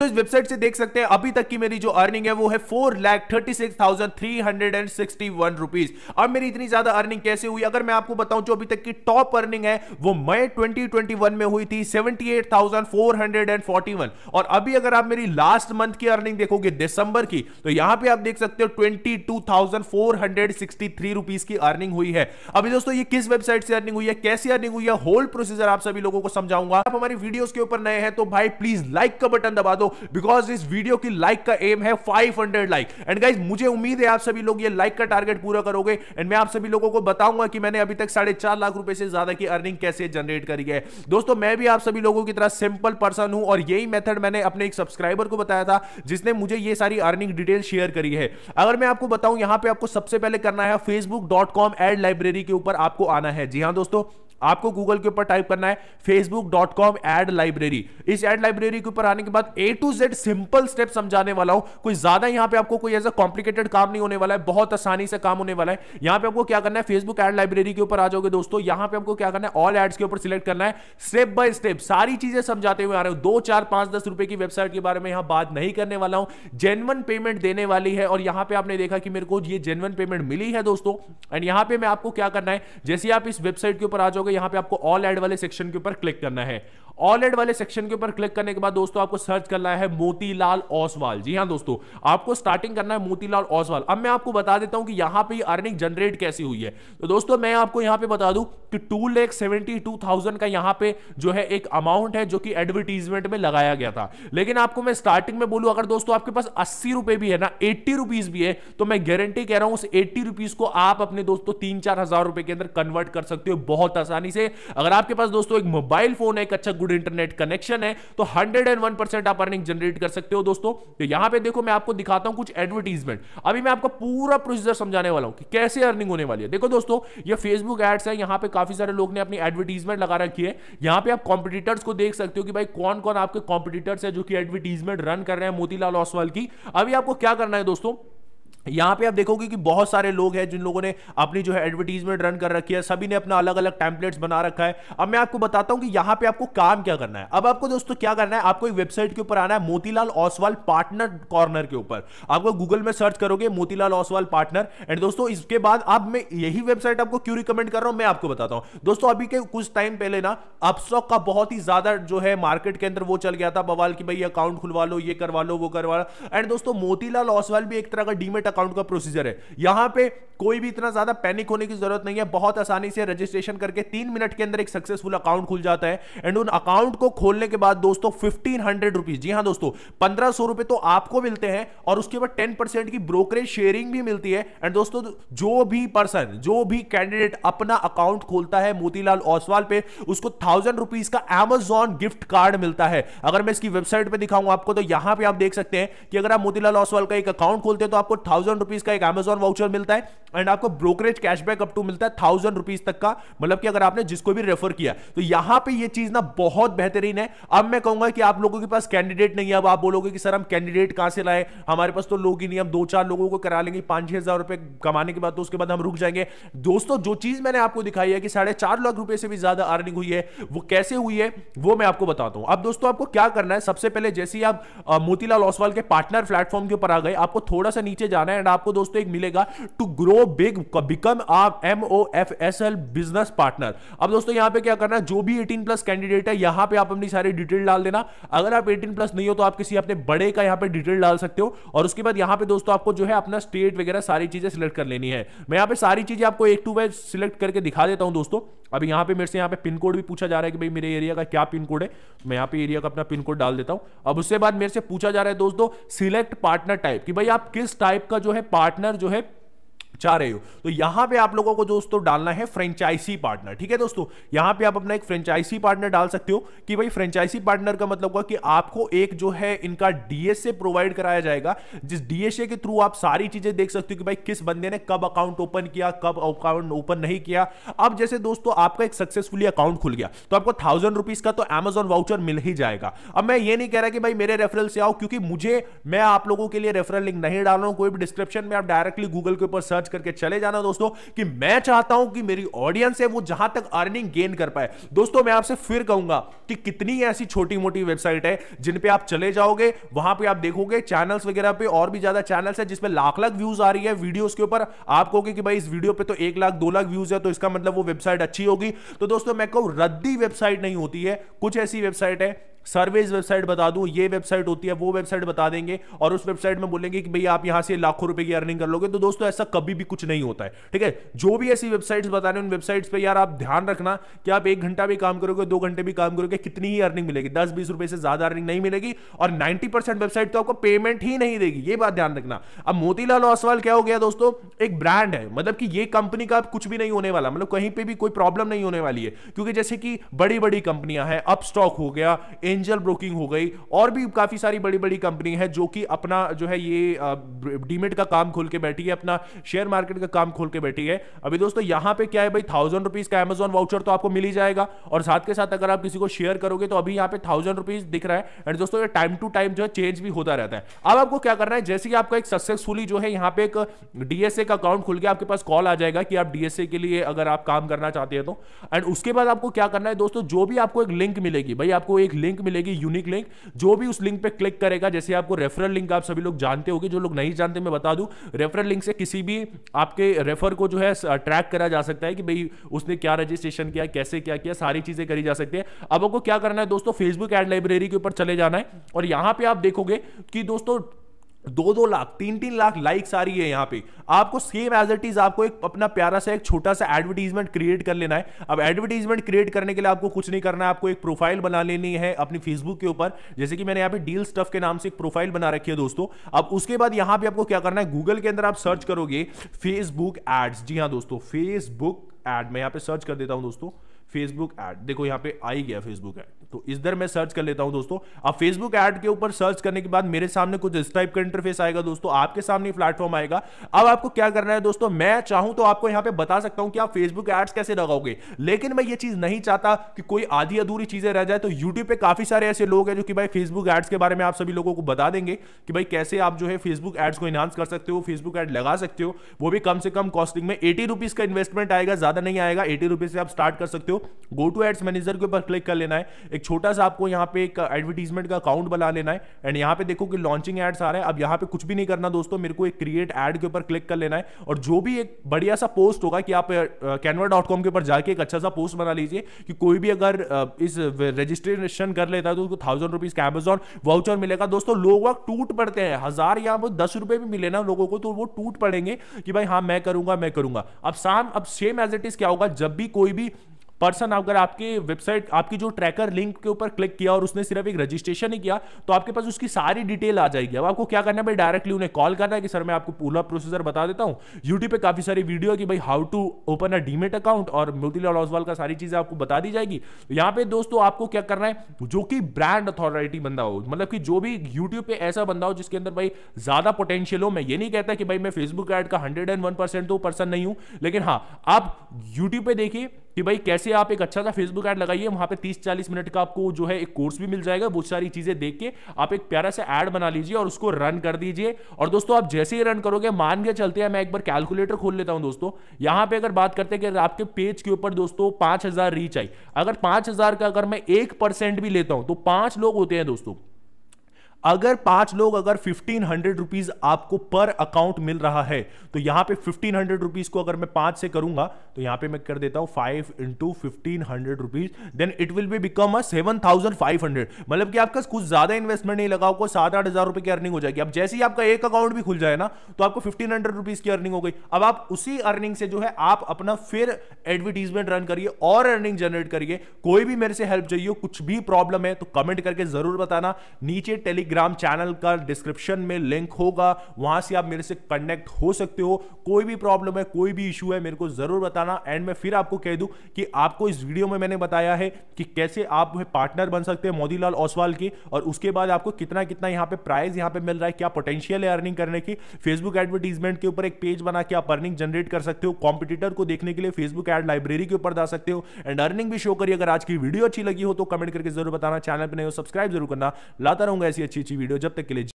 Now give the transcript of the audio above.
तो इस वेबसाइट से देख सकते हैं अभी तक की मेरी जो अर्निंग है वो है four lakh thirty six thousand three hundred and sixty one rupees अब मेरी इतनी ज्यादा अर्निंग कैसे हुई अगर मैं आपको बताऊं जो अभी तक की टॉप अर्निंग है वो मई ट्वेंटी ट्वेंटी वन में हुई थी seventy eight thousand four hundred and forty one और अभी अगर आप मेरी लास्ट मंथ की अर्निंग देखोगे दिसंबर की तो यहां पर आप देख सकते हो twenty two thousand four hundred sixty three rupees की अर्निंग हुई है अभी दोस्तों ये किस वेबसाइट से अर्निंग हुई है कैसी अर्निंग हुई है होल प्रोसीजर आप सभी लोगों को समझाऊंगा आप हमारी वीडियोस के ऊपर नए हैं तो भाई प्लीज लाइक का बटन दबा दो बिकॉज इस वीडियो की लाइक का एम है 500 लाइक एंड गाइज मुझे उम्मीद है आप सभी लोग ये लाइक का टारगेट पूरा करोगे एंड मैं आप सभी लोगों को बताऊंगा कि मैंने अभी तक साढ़े चार लाख रुपए से ज्यादा की अर्निंग कैसे जनरेट करी है दोस्तों मैं भी आप सभी लोगों की तरह सिंपल पर्सन हूं और यही मेथड मैंने अपने एक सब्सक्राइबर को बताया था जिसने मुझे ये सारी अर्निंग डिटेल शेयर करी है अगर मैं आपको बताऊं यहां पे आपको सबसे पहले करना है Facebook dot com ad library के ऊपर आपको आना है जी हाँ दोस्तों आपको गूगल के ऊपर टाइप करना है Facebook dot com ad library इस एड लाइब्रेरी के ऊपर आने के बाद A to Z simple step समझाने वाला हूं कोई ज्यादा यहां पे आपको कोई ऐसा कॉम्प्लिकेटेड काम नहीं होने वाला है बहुत आसानी से काम होने वाला है यहां पे आपको क्या करना है फेसबुक एड लाइब्रेरी के ऊपर आ जाओगे दोस्तों यहां पे आपको क्या करना है ऑल एड्स के ऊपर सिलेक्ट करना है स्टेप बाय स्टेप सारी चीजें समझाते हुए आ रहे हो दो चार पांच दस रुपए की वेबसाइट के बारे में यहां बात नहीं करने वाला हूं जेनवन पेमेंट देने वाली है और यहां पर आपने देखा कि मेरे को ये जेनवन पेमेंट मिली है दोस्तों एंड यहां पर मैं आपको क्या करना है जैसे आप इस वेबसाइट के ऊपर आ जाओगे होगा यहाँ पे आपको ऑल एड वाले सेक्शन के ऊपर क्लिक करना है ऑल एड वाले सेक्शन के ऊपर क्लिक करने के बाद दोस्तों आपको सर्च करना है मोतीलाल ओसवाल जी हाँ दोस्तों आपको स्टार्टिंग करना है मोतीलाल ओसवाल अब मैं आपको बता देता हूं कि यहां पे अर्निंग जनरेट कैसी हुई है तो दोस्तों मैं आपको यहां पे बता दूं कि टू लेख सेवेंटी टू थाउजेंड का यहां पे जो है एक अमाउंट है जो कि एडवर्टीजमेंट में लगाया गया था लेकिन आपको मैं स्टार्टिंग में बोलूं अगर दोस्तों आपके पास अस्सी रुपए भी है ना एट्टी रुपीज भी है तो मैं गारंटी कह रहा हूं उस एट्टी रुपीज को आप अपने दोस्तों तीन चार हजार रुपए के अंदर कन्वर्ट कर सकते हो बहुत आसान आसानी से अगर आपके पास दोस्तों एक मोबाइल फोन है एक अच्छा गुड इंटरनेट कनेक्शन है तो हंड्रेड एंड वन परसेंट आप अर्निंग जनरेट कर सकते हो दोस्तों तो यहां पे देखो मैं आपको दिखाता हूं कुछ एडवर्टीजमेंट अभी मैं आपको पूरा प्रोसीजर समझाने वाला हूं कि कैसे अर्निंग होने वाली है देखो दोस्तों ये फेसबुक एड्स है यहां पे काफी सारे लोग ने अपनी एडवर्टीजमेंट लगा रखी है यहां पे आप कॉम्पिटिटर्स को देख सकते हो कि भाई कौन कौन आपके कॉम्पिटिटर्स है जो कि एडवर्टीजमेंट रन कर रहे हैं मोतीलाल ओसवाल की अभी आपको क्या करना है दोस्तों यहाँ पे आप देखोगे कि बहुत सारे लोग हैं जिन लोगों ने अपनी जो है एडवर्टीजमेंट रन कर रखी है सभी ने अपना अलग अलग टेम्पलेट्स बना रखा है अब मैं आपको बताता हूँ कि यहाँ पे आपको काम क्या करना है अब आपको दोस्तों क्या करना है आपको एक वेबसाइट के ऊपर आना है मोतीलाल ओसवाल पार्टनर कॉर्नर के ऊपर आपको गूगल में सर्च करोगे मोतीलाल ओसवाल पार्टनर एंड दोस्तों इसके बाद अब मैं यही वेबसाइट आपको क्यों रिकमेंड कर रहा हूँ मैं आपको बताता हूँ दोस्तों अभी के कुछ टाइम पहले ना अपस्टॉक का बहुत ही ज्यादा जो है मार्केट के अंदर वो चल गया था बवाल की भाई अकाउंट खुलवा लो ये करवा लो वो करवा लो एंड दोस्तों मोतीलाल ओसवाल भी एक तरह का डीमेट अकाउंट का प्रोसीजर है यहां पे कोई भी इतना ज्यादा पैनिक होने की जरूरत नहीं है बहुत आसानी से रजिस्ट्रेशन करके तीन मिनट के अंदर एक सक्सेसफुल अकाउंट खुल जाता है एंड उन अकाउंट को खोलने के बाद दोस्तों फिफ्टीन हंड्रेड रुपीज जी हाँ दोस्तों पंद्रह सौ रुपए तो आपको मिलते हैं और उसके बाद टेन परसेंट की ब्रोकरेज शेयरिंग भी मिलती है एंड दोस्तों जो भी पर्सन जो भी कैंडिडेट अपना अकाउंट खोलता है मोतीलाल ओसवाल पे उसको थाउजेंड रुपीज का एमेजॉन गिफ्ट कार्ड मिलता है अगर मैं इसकी वेबसाइट पर दिखाऊंगा आपको तो यहां पर आप देख सकते हैं कि अगर आप मोतीलाल ओसवाल का एक अकाउंट खोलते हैं तो आपको थाउजेंड रुपीज का एक अमेजोन वाउचर मिलता है एंड आपको ब्रोकरेज कैशबैक अप टू मिलता है थाउजेंड रुपीज तक का मतलब कि अगर आपने जिसको भी रेफर किया तो यहां पे ये चीज ना बहुत बेहतरीन है अब मैं कहूंगा कि आप लोगों के पास कैंडिडेट नहीं है अब आप बोलोगे कि सर हम कैंडिडेट कहां से लाए हमारे पास तो लोग ही नहीं हम दो चार लोगों को करा लेंगे पांच छह हजार रुपए कमाने के बाद तो उसके बाद हम रुक जाएंगे दोस्तों जो चीज मैंने आपको दिखाई है कि साढ़े चार लाख रुपए से भी ज्यादा अर्निंग हुई है वो कैसे हुई है वो मैं आपको बताता हूं अब दोस्तों आपको क्या करना है सबसे पहले जैसे ही आप मोतीलाल ओसवाल के पार्टनर प्लेटफॉर्म के ऊपर आ गए आपको थोड़ा सा नीचे जाना बनाना है एंड आपको दोस्तों एक मिलेगा to grow big become M O F S L business partner अब दोस्तों यहां पे क्या करना है जो भी 18 प्लस कैंडिडेट है यहां पे आप अपनी सारी डिटेल डाल देना अगर आप 18 प्लस नहीं हो तो आप किसी अपने बड़े का यहां पे डिटेल डाल सकते हो और उसके बाद यहां पे दोस्तों आपको जो है अपना स्टेट वगैरह सारी चीजें सिलेक्ट कर लेनी है मैं यहां पे सारी चीजें आपको एक टू वाइज सिलेक्ट करके दिखा देता हूं दोस्तों अब यहाँ पे मेरे से यहाँ पे पिन कोड भी पूछा जा रहा है कि भाई मेरे एरिया का क्या पिन कोड है मैं यहाँ पे एरिया का अपना पिन कोड डाल देता हूँ अब उससे बाद मेरे से पूछा जा रहा है दोस्तों सिलेक्ट पार्टनर टाइप कि भाई आप किस टाइप का जो है पार्टनर जो है चाह रहे हो तो यहां पे आप लोगों को दोस्तों डालना है फ्रेंचाइजी पार्टनर ठीक है दोस्तों यहां पे आप अपना एक फ्रेंचाइजी पार्टनर डाल सकते हो कि भाई फ्रेंचाइजी पार्टनर का मतलब कि आपको एक जो है इनका डीएसए प्रोवाइड कराया जाएगा जिस डीएसए के थ्रू आप सारी चीजें देख सकते हो कि भाई किस बंदे ने कब अकाउंट ओपन किया कब अकाउंट ओपन नहीं किया अब जैसे दोस्तों आपका एक सक्सेसफुली अकाउंट खुल गया तो आपको थाउजेंड रुपीज का तो एमेजोन वाउचर मिल ही जाएगा अब मैं ये नहीं कह रहा कि भाई मेरे रेफरल से आओ क्योंकि मुझे मैं आप लोगों के लिए रेफरल लिंक नहीं डाल रहा हूं कोई भी डिस्क्रिप्शन में आप डायरेक्टली गूगल के ऊपर सर्च करके चले जाना दोस्तों कि मैं चाहता हूं कि मेरी ऑडियंस है वो जहां तक अर्निंग गेन कर पाए दोस्तों मैं आपसे फिर कहूंगा कि कितनी ऐसी छोटी मोटी वेबसाइट है जिन पे आप चले जाओगे वहां पे आप देखोगे चैनल्स वगैरह पे और भी ज्यादा चैनल्स है जिसमें लाख लाख व्यूज आ रही है वीडियोस के ऊपर आप कहोगे कि भाई इस वीडियो पे तो एक लाख दो लाख व्यूज है तो इसका मतलब वो वेबसाइट अच्छी होगी तो दोस्तों मैं कहूँ रद्दी वेबसाइट नहीं होती है कुछ ऐसी वेबसाइट है सर्वेज वेबसाइट बता दूं ये वेबसाइट होती है वो वेबसाइट बता देंगे और उस वेबसाइट में बोलेंगे कि भाई आप यहां से लाखों रुपए की अर्निंग कर लोगे तो दोस्तों ऐसा कभी भी कुछ नहीं होता है ठीक है जो भी ऐसी वेबसाइट्स बता रहे हैं उन वेबसाइट्स पर यार आप ध्यान रखना कि आप एक घंटा भी काम करोगे दो घंटे भी काम करोगे कितनी ही अर्निंग मिलेगी दस बीस रुपए से ज्यादा अर्निंग नहीं मिलेगी और नाइनटी वेबसाइट तो आपको पेमेंट ही नहीं देगी ये बात ध्यान रखना अब मोतीलाल ओसवाल क्या हो गया दोस्तों एक ब्रांड है मतलब कि ये कंपनी का कुछ भी नहीं होने वाला मतलब कहीं पर भी कोई प्रॉब्लम नहीं होने वाली है क्योंकि जैसे कि बड़ी बड़ी कंपनियां हैं अपस्टॉक हो गया इन एंजल ब्रोकिंग हो गई और भी काफी सारी बड़ी बड़ी कंपनी है जो कि अपना जो है ये डीमेट का काम खोल के बैठी है अपना शेयर मार्केट का काम खोल के बैठी है अभी दोस्तों यहां पे क्या है भाई थाउजेंड रुपीज का एमेजॉन वाउचर तो आपको मिल ही जाएगा और साथ के साथ अगर आप किसी को शेयर करोगे तो अभी यहां पर थाउजेंड रुपीज दिख रहा है एंड दोस्तों टाइम टू टाइम जो है चेंज भी होता रहता है अब आपको क्या करना है जैसे कि आपका एक सक्सेसफुली जो है यहाँ पे एक डीएसए का अकाउंट खुल गया आपके पास कॉल आ जाएगा कि आप डीएसए के लिए अगर आप काम करना चाहते हैं तो एंड उसके बाद आपको क्या करना है दोस्तों जो भी आपको एक लिंक मिलेगी भाई आपको एक लिंक मिलेगी यूनिक लिंक जो भी उस लिंक पे क्लिक करेगा जैसे आपको रेफरल लिंक आप सभी लोग जानते होंगे जो लोग नहीं जानते मैं बता दूं रेफरल लिंक से किसी भी आपके रेफर को जो है ट्रैक करा जा सकता है कि भाई उसने क्या रजिस्ट्रेशन किया कैसे क्या किया सारी चीजें करी जा सकती है अब आपको क्या करना है दोस्तों फेसबुक एड लाइब्रेरी के ऊपर चले जाना है और यहां पर आप देखोगे कि दोस्तों दो दो लाख तीन तीन लाख लाइक्स आ रही है यहाँ पे आपको सेम एज इट इज आपको एक अपना प्यारा सा एक छोटा सा एडवर्टीजमेंट क्रिएट कर लेना है अब एडवर्टीजमेंट क्रिएट करने के लिए आपको कुछ नहीं करना है आपको एक प्रोफाइल बना लेनी है अपनी फेसबुक के ऊपर जैसे कि मैंने यहाँ पे डील स्टफ के नाम से एक प्रोफाइल बना रखी है दोस्तों अब उसके बाद यहाँ पे आपको क्या करना है गूगल के अंदर आप सर्च करोगे फेसबुक एड्स जी हाँ दोस्तों फेसबुक एड मैं यहाँ पे सर्च कर देता हूँ दोस्तों फेसबुक एड देखो यहाँ पे आई गया फेसबुक एड तो इस दर मैं सर्च कर लेता हूं दोस्तों अब फेसबुक एड के ऊपर सर्च करने के बाद मेरे सामने कुछ इस टाइप का इंटरफेस आएगा दोस्तों आपके सामने प्लेटफॉर्म आएगा अब आपको क्या करना है दोस्तों मैं चाहूं तो आपको यहां पे बता सकता हूं कि आप फेसबुक एड्स कैसे लगाओगे लेकिन मैं ये चीज नहीं चाहता कि कोई आधी अधूरी चीजें रह जाए तो यूट्यूब पे काफी सारे ऐसे लोग हैं जो कि भाई फेसबुक एड्स के बारे में आप सभी लोगों को बता देंगे कि भाई कैसे आप जो है फेसबुक एड्स को इनहांस कर सकते हो फेसबुक एड लगा सकते हो वो भी कम से कम कॉस्टिंग में एटी रुपीज का इन्वेस्टमेंट आएगा ज्यादा नहीं आएगा एटी रुपीज से आप स्टार्ट कर सकते हो गो टू एड्स मैनेजर के ऊपर क्लिक कर लेना है एक छोटा सा आपको यहाँ पे एक एडवर्टीजमेंट का अकाउंट बना लेना है एंड यहाँ पे देखो कि लॉन्चिंग एड्स आ रहा है अब यहाँ पे कुछ भी नहीं करना दोस्तों मेरे को एक क्रिएट एड के ऊपर क्लिक कर लेना है और जो भी एक बढ़िया सा पोस्ट होगा कि आप कैनवा डॉट कॉम के ऊपर जाके एक अच्छा सा पोस्ट बना लीजिए कि कोई भी अगर इस रजिस्ट्रेशन कर लेता है तो उसको थाउजेंड रुपीज का एमेजॉन वाउचर मिलेगा दोस्तों लोग टूट पड़ते हैं हजार या वो दस रुपए भी मिले ना लोगों को तो वो टूट पड़ेंगे कि भाई हाँ मैं करूंगा मैं करूंगा अब शाम अब सेम एज इट इज क्या होगा जब भी कोई भी पर्सन अगर आपके वेबसाइट आपकी जो ट्रैकर लिंक के ऊपर क्लिक किया और उसने सिर्फ एक रजिस्ट्रेशन ही किया तो आपके पास उसकी सारी डिटेल आ जाएगी अब आपको क्या करना है भाई डायरेक्टली उन्हें कॉल करना है कि सर मैं आपको पूरा प्रोसीजर बता देता हूँ यूट्यूब पर काफी सारी वीडियो है कि भाई how to open a demat account और मोतीलाल ओसवाल का सारी चीजें आपको बता दी जाएगी तो यहाँ पे दोस्तों आपको क्या करना है जो कि ब्रांड अथॉरिटी बंदा हो मतलब कि जो भी यूट्यूब पे ऐसा बंदा हो जिसके अंदर भाई ज्यादा पोटेंशियल हो मैं ये नहीं कहता कि भाई मैं फेसबुक एड का हंड्रेड एंड वन परसेंट तो पर्सन नहीं हूं लेकिन हाँ आप यूट्यूब पे देखिए कि भाई कैसे आप एक अच्छा सा फेसबुक ऐड लगाइए वहां पे 30-40 मिनट का आपको जो है एक कोर्स भी मिल जाएगा बहुत सारी चीजें देख के आप एक प्यारा सा ऐड बना लीजिए और उसको रन कर दीजिए और दोस्तों आप जैसे ही रन करोगे मान के चलते हैं मैं एक बार कैलकुलेटर खोल लेता हूं दोस्तों यहां पर अगर बात करते हैं कि आपके पेज के ऊपर दोस्तों पांच रीच आई अगर पांच का अगर मैं एक भी लेता हूं तो पांच लोग होते हैं दोस्तों अगर पांच लोग अगर फिफ्टीन हंड्रेड रुपीज आपको पर अकाउंट मिल रहा है तो यहां पे फिफ्टीन हंड्रेड रुपीज को अगर मैं पांच से करूंगा तो यहां पे मैं कर देता हूं five into fifteen hundred rupees then it will be become a seven thousand five hundred मतलब कि आपका कुछ ज्यादा इन्वेस्टमेंट नहीं लगा होगा सात आठ हजार रुपए की अर्निंग हो जाएगी अब जैसे ही आपका एक अकाउंट भी खुल जाए ना तो आपको फिफ्टीन हंड्रेड रुपीज की अर्निंग हो गई अब आप उसी अर्निंग से जो है आप अपना फिर एडवर्टीजमेंट रन करिए और अर्निंग जनरेट करिए कोई भी मेरे से हेल्प चाहिए कुछ भी प्रॉब्लम है तो कमेंट करके जरूर बताना नीचे टेलीग्राम टेलीग्राम चैनल का डिस्क्रिप्शन में लिंक होगा वहां से आप मेरे से कनेक्ट हो सकते हो कोई भी प्रॉब्लम है कोई भी इशू है मेरे को जरूर बताना एंड मैं फिर आपको कह दूं कि आपको इस वीडियो में मैंने बताया है कि कैसे आप पार्टनर बन सकते हैं मोदीलाल ओसवाल की और उसके बाद आपको कितना कितना यहाँ पे प्राइस यहाँ पे मिल रहा है क्या पोटेंशियल है अर्निंग करने की फेसबुक एडवर्टीजमेंट के ऊपर एक पेज बना के आप अर्निंग जनरेट कर सकते हो कॉम्पिटिटर को देखने के लिए फेसबुक एड लाइब्रेरी के ऊपर जा सकते हो एंड अर्निंग भी शो करिए अगर आज की वीडियो अच्छी लगी हो तो कमेंट करके जरूर बताना चैनल पर नहीं हो सब्सक्राइब जरूर करना लाता रहूंगा ऐसी अच्छी अच्छी अच्छी वीडियो जब तक के लिए